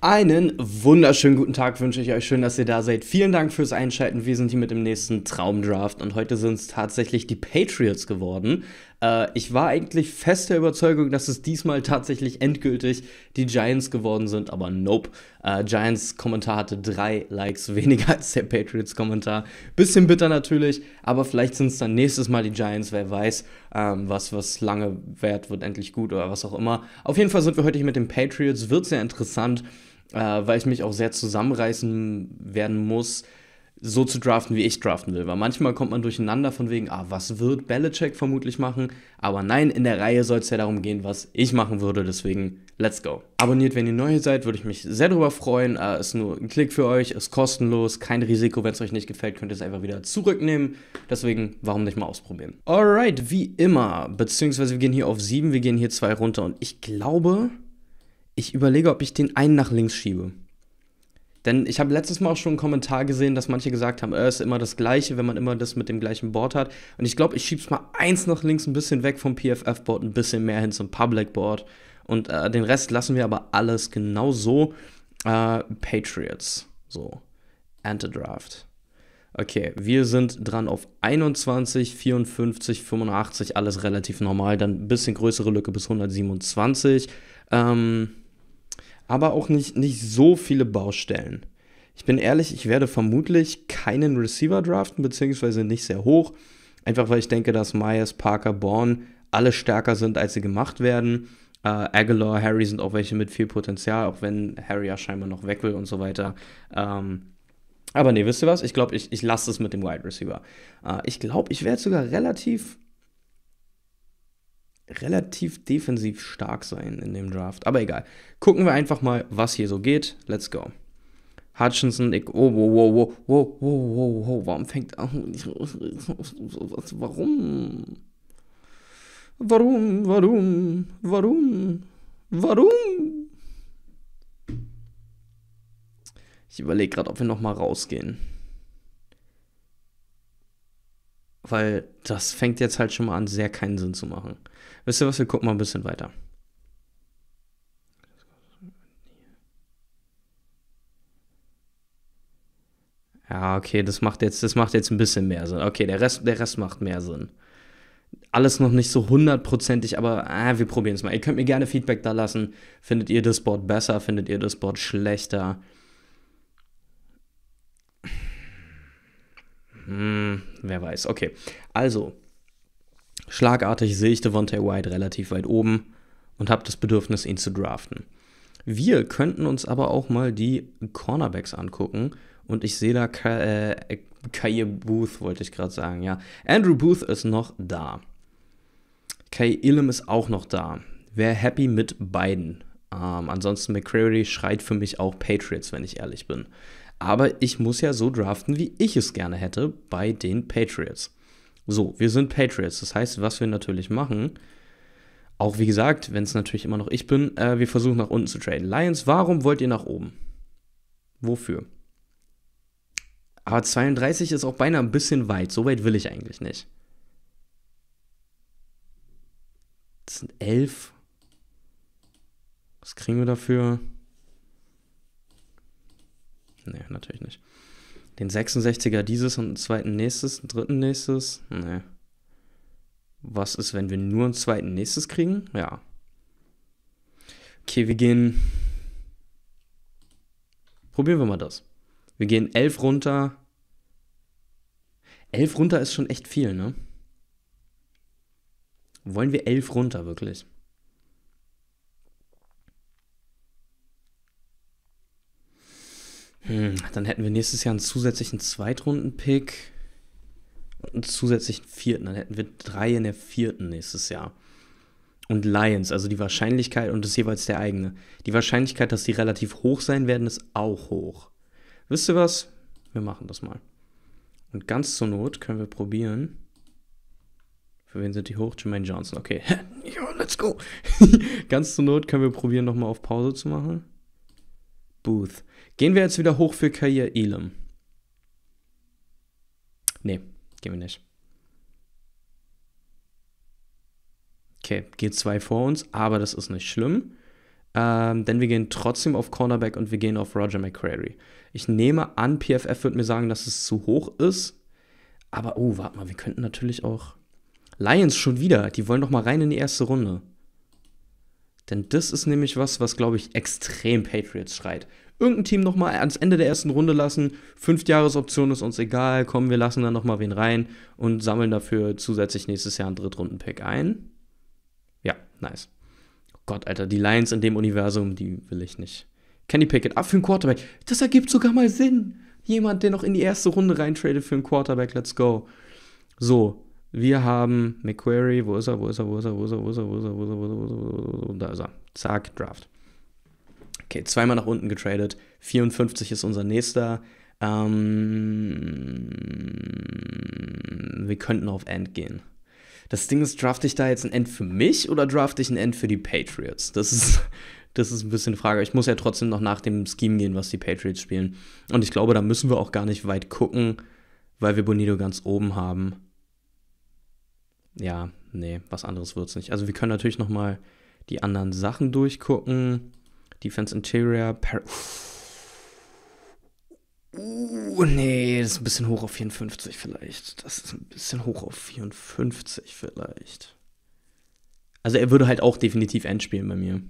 Einen wunderschönen guten Tag wünsche ich euch. Schön, dass ihr da seid. Vielen Dank fürs Einschalten. Wir sind hier mit dem nächsten Traumdraft und heute sind es tatsächlich die Patriots geworden. Äh, ich war eigentlich fest der Überzeugung, dass es diesmal tatsächlich endgültig die Giants geworden sind, aber nope. Äh, Giants Kommentar hatte drei Likes weniger als der Patriots Kommentar. Bisschen bitter natürlich, aber vielleicht sind es dann nächstes Mal die Giants, wer weiß, ähm, was, was lange währt, wird, endlich gut oder was auch immer. Auf jeden Fall sind wir heute hier mit den Patriots, wird sehr interessant, äh, weil ich mich auch sehr zusammenreißen werden muss so zu draften, wie ich draften will. Weil manchmal kommt man durcheinander von wegen, ah, was wird Belichick vermutlich machen? Aber nein, in der Reihe soll es ja darum gehen, was ich machen würde. Deswegen, let's go. Abonniert, wenn ihr neu seid, würde ich mich sehr darüber freuen. Äh, ist nur ein Klick für euch, ist kostenlos, kein Risiko. Wenn es euch nicht gefällt, könnt ihr es einfach wieder zurücknehmen. Deswegen, warum nicht mal ausprobieren? Alright, wie immer, beziehungsweise wir gehen hier auf 7, wir gehen hier 2 runter und ich glaube, ich überlege, ob ich den einen nach links schiebe. Denn ich habe letztes Mal auch schon einen Kommentar gesehen, dass manche gesagt haben, es äh, ist immer das Gleiche, wenn man immer das mit dem gleichen Board hat. Und ich glaube, ich schiebe es mal eins nach links ein bisschen weg vom PFF-Board, ein bisschen mehr hin zum Public-Board. Und äh, den Rest lassen wir aber alles genau so. Äh, Patriots. So. Antidraft. Okay, wir sind dran auf 21, 54, 85, alles relativ normal. Dann ein bisschen größere Lücke bis 127. Ähm, aber auch nicht, nicht so viele Baustellen. Ich bin ehrlich, ich werde vermutlich keinen Receiver draften, beziehungsweise nicht sehr hoch. Einfach weil ich denke, dass Myers, Parker, Bourne alle stärker sind, als sie gemacht werden. Äh, Aguilar, Harry sind auch welche mit viel Potenzial, auch wenn Harry ja scheinbar noch weg will und so weiter. Ähm, aber nee, wisst ihr was? Ich glaube, ich, ich lasse es mit dem Wide Receiver. Äh, ich glaube, ich werde sogar relativ relativ defensiv stark sein in dem Draft. Aber egal. Gucken wir einfach mal, was hier so geht. Let's go. Hutchinson, ich, oh, wow, wow, wow, wow, wow, wow, wow, warum fängt an? Warum? Warum, warum, warum, warum? Ich überlege gerade, ob wir nochmal rausgehen. weil das fängt jetzt halt schon mal an, sehr keinen Sinn zu machen. Wisst ihr was, wir gucken mal ein bisschen weiter. Ja, okay, das macht jetzt, das macht jetzt ein bisschen mehr Sinn. Okay, der Rest, der Rest macht mehr Sinn. Alles noch nicht so hundertprozentig, aber ah, wir probieren es mal. Ihr könnt mir gerne Feedback da lassen. Findet ihr das Board besser? Findet ihr das Board schlechter? Hm, wer weiß. Okay. Also, schlagartig sehe ich Devontae White relativ weit oben und habe das Bedürfnis, ihn zu draften. Wir könnten uns aber auch mal die Cornerbacks angucken und ich sehe da Kaye äh, Booth, wollte ich gerade sagen, ja. Andrew Booth ist noch da. Kai Illum ist auch noch da. Wäre happy mit beiden. Ähm, ansonsten McCrary schreit für mich auch Patriots, wenn ich ehrlich bin aber ich muss ja so draften, wie ich es gerne hätte bei den Patriots. So, wir sind Patriots. Das heißt, was wir natürlich machen, auch wie gesagt, wenn es natürlich immer noch ich bin, äh, wir versuchen nach unten zu traden. Lions, warum wollt ihr nach oben? Wofür? Aber 32 ist auch beinahe ein bisschen weit. So weit will ich eigentlich nicht. Das sind 11. Was kriegen wir dafür? Nee, natürlich nicht. Den 66er dieses und einen zweiten nächstes, einen dritten nächstes? Nee. Was ist, wenn wir nur einen zweiten nächstes kriegen? Ja. Okay, wir gehen. Probieren wir mal das. Wir gehen 11 runter. 11 runter ist schon echt viel, ne? Wollen wir 11 runter, wirklich? Hm, dann hätten wir nächstes Jahr einen zusätzlichen Zweitrunden-Pick und einen zusätzlichen vierten. Dann hätten wir drei in der vierten nächstes Jahr. Und Lions, also die Wahrscheinlichkeit und das jeweils der eigene. Die Wahrscheinlichkeit, dass die relativ hoch sein werden, ist auch hoch. Wisst ihr was? Wir machen das mal. Und ganz zur Not können wir probieren. Für wen sind die hoch? Jermaine Johnson. Okay. Yo, let's go. ganz zur Not können wir probieren, nochmal auf Pause zu machen. Booth. Gehen wir jetzt wieder hoch für Kair Elam. Nee, gehen wir nicht. Okay, G2 vor uns, aber das ist nicht schlimm. Ähm, denn wir gehen trotzdem auf Cornerback und wir gehen auf Roger McCrary. Ich nehme an, PFF wird mir sagen, dass es zu hoch ist. Aber, oh, warte mal, wir könnten natürlich auch. Lions schon wieder, die wollen doch mal rein in die erste Runde. Denn das ist nämlich was, was, glaube ich, extrem Patriots schreit. Irgendein Team nochmal ans Ende der ersten Runde lassen, fünf Fünftjahresoption ist uns egal, komm, wir lassen dann nochmal wen rein und sammeln dafür zusätzlich nächstes Jahr einen drittrunden pack ein. Ja, nice. Gott, Alter, die Lions in dem Universum, die will ich nicht. Kenny Pickett, ab für einen Quarterback. Das ergibt sogar mal Sinn. Jemand, der noch in die erste Runde reintradet für einen Quarterback, let's go. So, wir haben McQuarrie, wo ist er, wo ist er, wo ist er, wo ist er, wo ist er, wo ist er, wo ist er, wo ist er, wo ist er, wo ist er, wo ist er, da ist er. Zack, Draft. Okay, zweimal nach unten getradet. 54 ist unser nächster. Ähm, wir könnten auf End gehen. Das Ding ist, drafte ich da jetzt ein End für mich oder drafte ich ein End für die Patriots? Das ist, das ist ein bisschen eine Frage. Ich muss ja trotzdem noch nach dem Scheme gehen, was die Patriots spielen. Und ich glaube, da müssen wir auch gar nicht weit gucken, weil wir Bonito ganz oben haben ja, nee, was anderes wird es nicht. Also wir können natürlich noch mal die anderen Sachen durchgucken. Defense Interior, Par Uh, nee, das ist ein bisschen hoch auf 54 vielleicht. Das ist ein bisschen hoch auf 54 vielleicht. Also er würde halt auch definitiv Endspielen bei mir.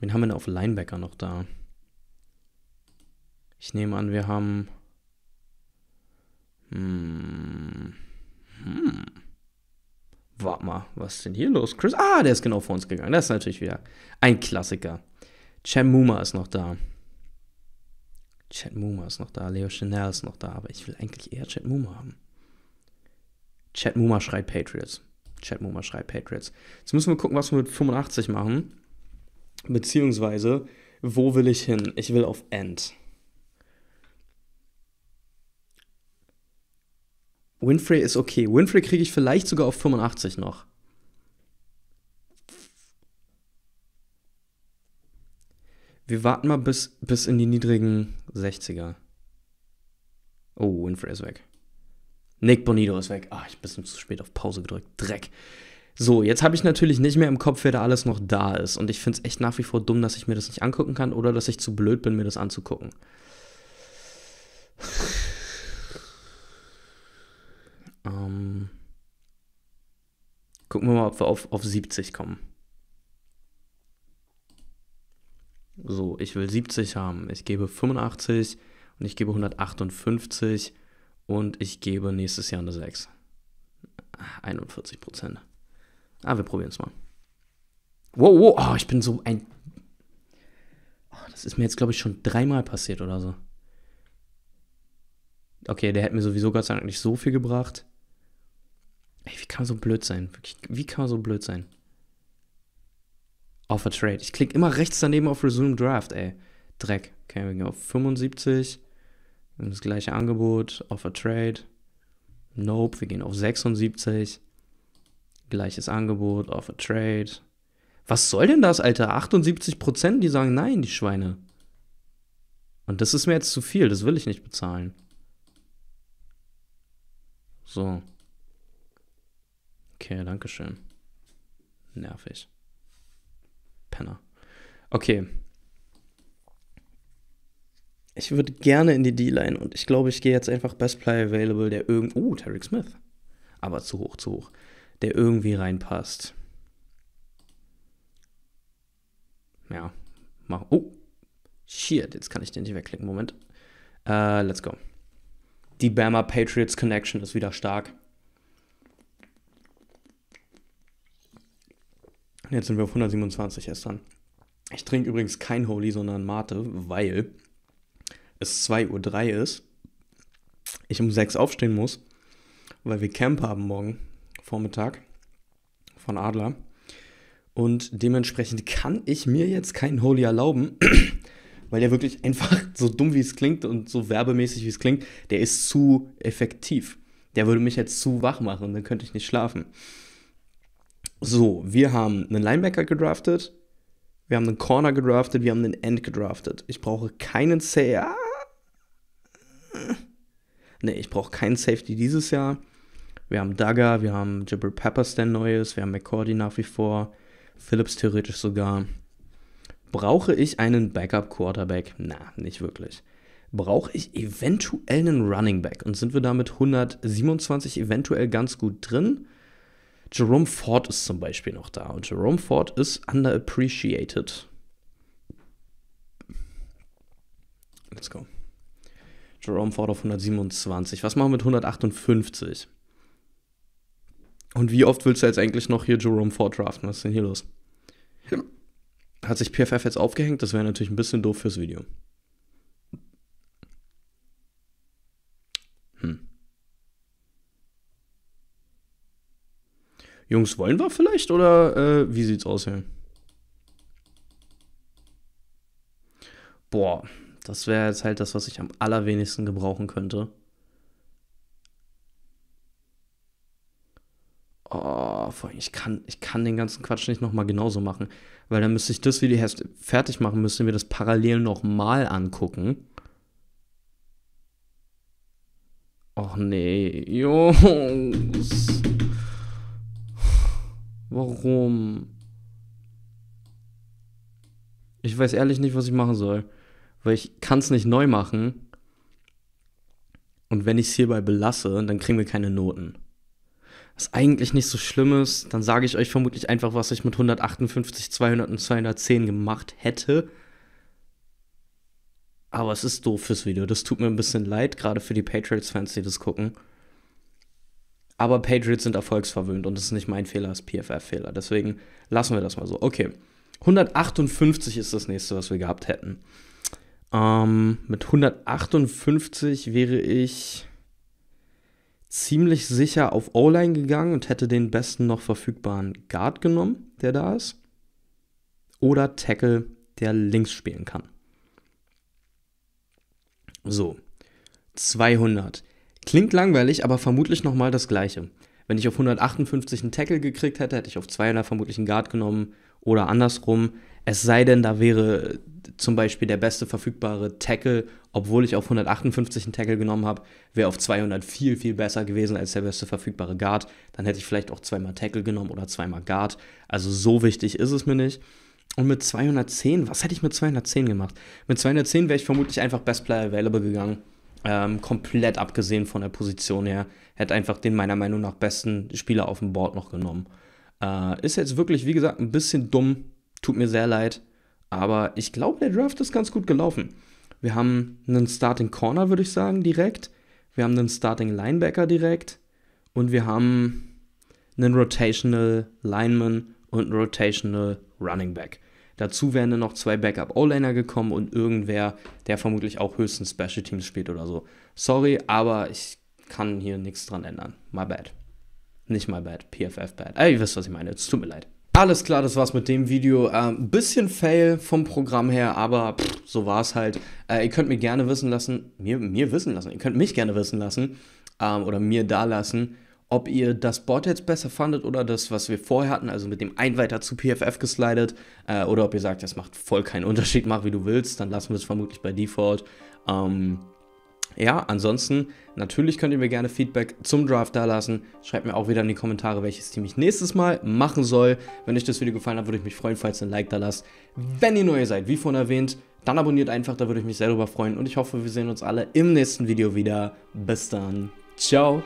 Wen haben wir denn auf Linebacker noch da? Ich nehme an, wir haben... Hm. Hm. Warte mal, was ist denn hier los? Chris, ah, der ist genau vor uns gegangen. Das ist natürlich wieder ein Klassiker. Chad Muma ist noch da. Chad Muma ist noch da. Leo Chanel ist noch da. Aber ich will eigentlich eher Chad Muma haben. Chad Muma schreit Patriots. Chad Muma schreit Patriots. Jetzt müssen wir gucken, was wir mit 85 machen. Beziehungsweise, wo will ich hin? Ich will auf End. Winfrey ist okay. Winfrey kriege ich vielleicht sogar auf 85 noch. Wir warten mal bis, bis in die niedrigen 60er. Oh, Winfrey ist weg. Nick Bonito ist weg. Ah, ich bin zu spät auf Pause gedrückt. Dreck. So, jetzt habe ich natürlich nicht mehr im Kopf, wer da alles noch da ist. Und ich finde es echt nach wie vor dumm, dass ich mir das nicht angucken kann oder dass ich zu blöd bin, mir das anzugucken. Gucken wir mal, ob wir auf, auf 70 kommen. So, ich will 70 haben. Ich gebe 85 und ich gebe 158 und ich gebe nächstes Jahr eine 6. 41 Prozent. Ah, wir probieren es mal. Wow, wow, oh, ich bin so ein. Oh, das ist mir jetzt, glaube ich, schon dreimal passiert oder so. Okay, der hätte mir sowieso Gott sei Dank nicht so viel gebracht. Ey, wie kann man so blöd sein? Wirklich, wie kann man so blöd sein? Offer Trade. Ich klicke immer rechts daneben auf Resume Draft, ey. Dreck. Okay, wir gehen auf 75. Das gleiche Angebot. Offer Trade. Nope. Wir gehen auf 76. Gleiches Angebot. Offer Trade. Was soll denn das, Alter? 78%, die sagen nein, die Schweine. Und das ist mir jetzt zu viel. Das will ich nicht bezahlen. So. Okay, danke schön. Nervig. Penner. Okay. Ich würde gerne in die D-Line und ich glaube, ich gehe jetzt einfach Best Play Available, der irgend. Uh, Tarek Smith. Aber zu hoch, zu hoch. Der irgendwie reinpasst. Ja. Mach. Oh. Shit, jetzt kann ich den nicht wegklicken. Moment. Uh, let's go. Die Bama Patriots Connection ist wieder stark. Und jetzt sind wir auf 127 gestern. Ich trinke übrigens kein Holy, sondern Mate, weil es 2.03 Uhr ist, ich um 6 aufstehen muss, weil wir Camp haben morgen Vormittag von Adler. Und dementsprechend kann ich mir jetzt keinen Holy erlauben, weil der wirklich einfach so dumm wie es klingt und so werbemäßig wie es klingt, der ist zu effektiv. Der würde mich jetzt zu wach machen und dann könnte ich nicht schlafen. So, wir haben einen Linebacker gedraftet, wir haben einen Corner gedraftet, wir haben einen End gedraftet. Ich brauche keinen Sa ah! Nee, ich brauche keinen Safety dieses Jahr. Wir haben Dagger, wir haben Jibril Jabril Pepperstan Neues, wir haben McCordy nach wie vor, Phillips theoretisch sogar. Brauche ich einen Backup-Quarterback? Na, nicht wirklich. Brauche ich eventuell einen Running Back? Und sind wir damit 127 eventuell ganz gut drin? Jerome Ford ist zum Beispiel noch da und Jerome Ford ist underappreciated. Let's go. Jerome Ford auf 127. Was machen wir mit 158? Und wie oft willst du jetzt eigentlich noch hier Jerome Ford draften? Was ist denn hier los? Hat sich PFF jetzt aufgehängt? Das wäre natürlich ein bisschen doof fürs Video. Jungs, wollen wir vielleicht oder äh, wie sieht's aus hier? Boah, das wäre jetzt halt das, was ich am allerwenigsten gebrauchen könnte. Oh, vor allem, ich kann, ich kann den ganzen Quatsch nicht nochmal genauso machen. Weil dann müsste ich das Video fertig machen, müsste mir das parallel nochmal angucken. Och nee, Jungs. Warum? Ich weiß ehrlich nicht, was ich machen soll. Weil ich kann es nicht neu machen. Und wenn ich es hierbei belasse, dann kriegen wir keine Noten. Was eigentlich nicht so schlimm ist, dann sage ich euch vermutlich einfach, was ich mit 158, 200 und 210 gemacht hätte. Aber es ist doof fürs Video. Das tut mir ein bisschen leid, gerade für die Patriots-Fans, die das gucken. Aber Patriots sind erfolgsverwöhnt und das ist nicht mein Fehler, das ist PFF-Fehler. Deswegen lassen wir das mal so. Okay. 158 ist das nächste, was wir gehabt hätten. Ähm, mit 158 wäre ich ziemlich sicher auf O-Line gegangen und hätte den besten noch verfügbaren Guard genommen, der da ist. Oder Tackle, der links spielen kann. So, 200. Klingt langweilig, aber vermutlich nochmal das Gleiche. Wenn ich auf 158 einen Tackle gekriegt hätte, hätte ich auf 200 vermutlich einen Guard genommen oder andersrum. Es sei denn, da wäre äh, zum Beispiel der beste verfügbare Tackle, obwohl ich auf 158 einen Tackle genommen habe, wäre auf 200 viel, viel besser gewesen als der beste verfügbare Guard. Dann hätte ich vielleicht auch zweimal Tackle genommen oder zweimal Guard. Also so wichtig ist es mir nicht. Und mit 210, was hätte ich mit 210 gemacht? Mit 210 wäre ich vermutlich einfach Best Player Available gegangen ähm, komplett abgesehen von der Position her, hätte einfach den meiner Meinung nach besten Spieler auf dem Board noch genommen. Äh, ist jetzt wirklich, wie gesagt, ein bisschen dumm, tut mir sehr leid, aber ich glaube, der Draft ist ganz gut gelaufen. Wir haben einen Starting Corner, würde ich sagen, direkt. Wir haben einen Starting Linebacker direkt. Und wir haben einen Rotational Lineman und einen Rotational Running Back. Dazu wären dann noch zwei Backup-O-Liner gekommen und irgendwer, der vermutlich auch höchstens Special Teams spielt oder so. Sorry, aber ich kann hier nichts dran ändern. My bad. Nicht my bad, PFF bad. Ey, ihr wisst, was ich meine. Es tut mir leid. Alles klar, das war's mit dem Video. ähm, bisschen fail vom Programm her, aber pff, so war's halt. Äh, ihr könnt mir gerne wissen lassen, mir, mir wissen lassen, ihr könnt mich gerne wissen lassen ähm, oder mir da lassen, ob ihr das Board jetzt besser fandet oder das, was wir vorher hatten, also mit dem Einweiter zu PFF geslidet, äh, oder ob ihr sagt, das macht voll keinen Unterschied, mach wie du willst, dann lassen wir es vermutlich bei Default. Ähm, ja, ansonsten, natürlich könnt ihr mir gerne Feedback zum Draft da lassen. Schreibt mir auch wieder in die Kommentare, welches Team ich nächstes Mal machen soll. Wenn euch das Video gefallen hat, würde ich mich freuen, falls ihr ein Like da lasst. Wenn ihr neu seid, wie vorhin erwähnt, dann abonniert einfach, da würde ich mich sehr darüber freuen. Und ich hoffe, wir sehen uns alle im nächsten Video wieder. Bis dann. Ciao.